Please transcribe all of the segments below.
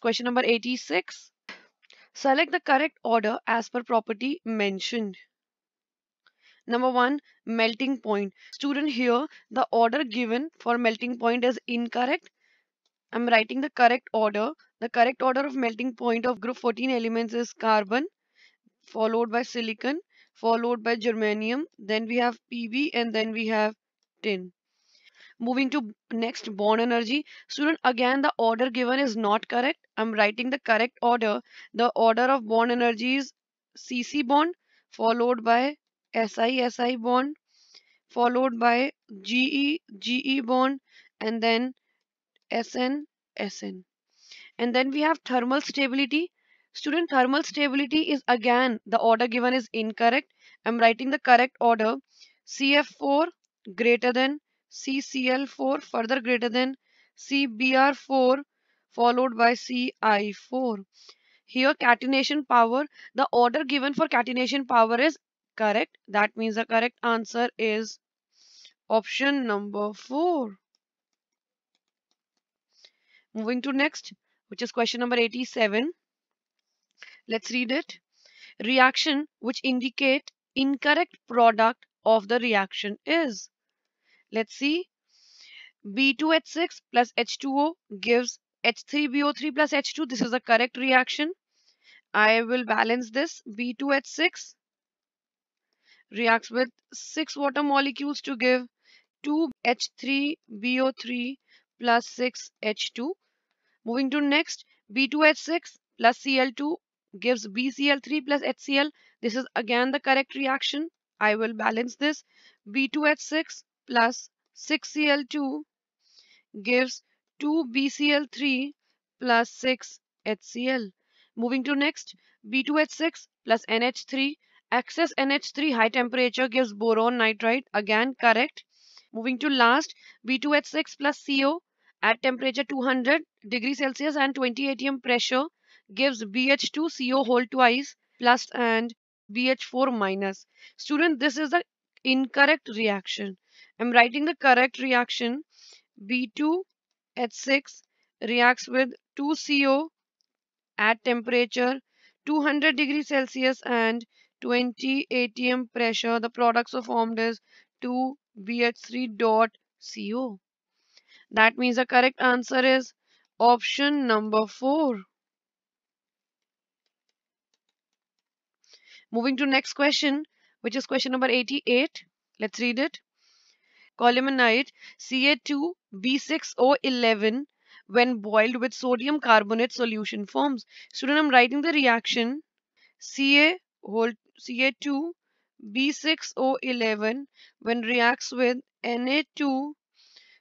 Question number 86. Select the correct order as per property mentioned. Number 1. Melting point. Student here, the order given for melting point is incorrect. I'm writing the correct order. The correct order of melting point of group 14 elements is carbon, followed by silicon, followed by germanium. Then we have PV and then we have tin. Moving to next bond energy. Student, again the order given is not correct. I'm writing the correct order. The order of bond energy is CC bond followed by SI SI bond followed by GE GE bond and then SN SN. And then we have thermal stability. Student thermal stability is again the order given is incorrect. I'm writing the correct order. CF4 greater than CCl4 further greater than CBr4 followed by Ci4. Here catenation power, the order given for catenation power is correct. That means the correct answer is option number 4. Moving to next, which is question number 87. Let's read it. Reaction which indicate incorrect product of the reaction is. Let's see. B2H6 plus H2O gives H3BO3 plus H2. This is the correct reaction. I will balance this. B2H6 reacts with 6 water molecules to give 2H3BO3 plus 6H2. Moving to next, B2H6 plus Cl2 gives BCl3 plus HCl. This is again the correct reaction. I will balance this. B2H6 plus 6Cl2 gives 2BCl3 plus 6HCl. Moving to next, B2H6 plus NH3. Excess NH3 high temperature gives boron nitride. Again, correct. Moving to last, B2H6 plus CO at temperature 200 degrees Celsius and 20 atm pressure gives BH2CO whole twice plus and BH4 minus. Student, this is the incorrect reaction. I'm writing the correct reaction. B2H6 reacts with 2CO at temperature 200 degrees Celsius and 20 atm pressure. The products are formed as 2BH3.CO. That means the correct answer is option number 4. Moving to next question, which is question number 88. Let's read it. Columnite Ca2B6O11 when boiled with sodium carbonate solution forms. Student, I'm writing the reaction Ca Ca2 B6O11 when reacts with Na2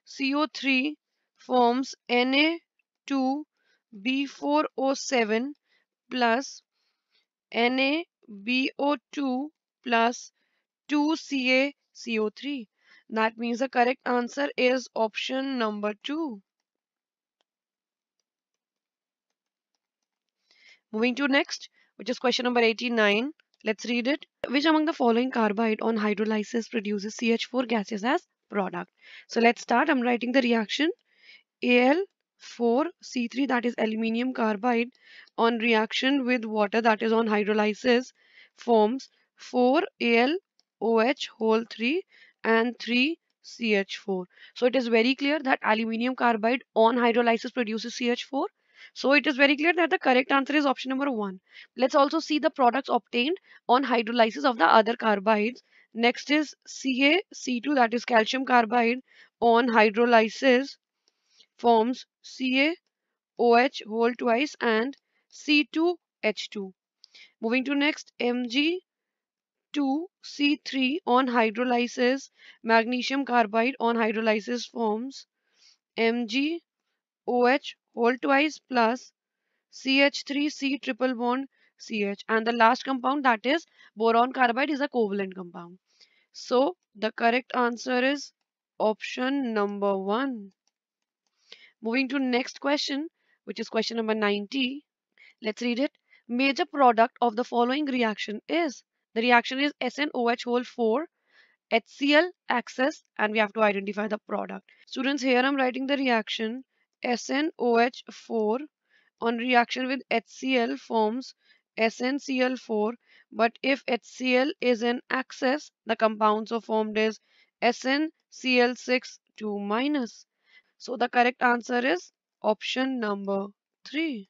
CO3 forms Na2 B4O7 plus NaBO2 plus 2CaCO3. That means the correct answer is option number 2. Moving to next, which is question number 89. Let's read it. Which among the following carbide on hydrolysis produces CH4 gases as product? So let's start. I'm writing the reaction. Al4C3 that is aluminium carbide on reaction with water that is on hydrolysis forms 4AlOH whole 3 and 3CH4. So it is very clear that aluminium carbide on hydrolysis produces CH4. So it is very clear that the correct answer is option number 1. Let's also see the products obtained on hydrolysis of the other carbides. Next is CaC2 that is calcium carbide on hydrolysis forms CaOH whole twice and C2H2. Moving to next Mg. 2C3 on hydrolysis, magnesium carbide on hydrolysis forms MgOH whole twice plus CH3C triple bond CH and the last compound that is boron carbide is a covalent compound. So the correct answer is option number 1. Moving to next question which is question number 90. Let's read it. Major product of the following reaction is the reaction is SNOH whole 4, HCl access, and we have to identify the product. Students here I'm writing the reaction SNOH4 on reaction with HCl forms SNCl4 but if HCl is an access, the compound so formed is SNCl6 2 minus. So the correct answer is option number 3.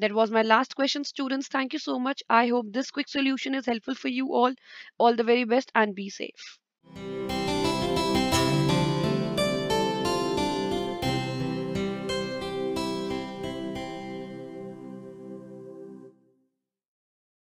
That was my last question, students. Thank you so much. I hope this quick solution is helpful for you all. All the very best and be safe.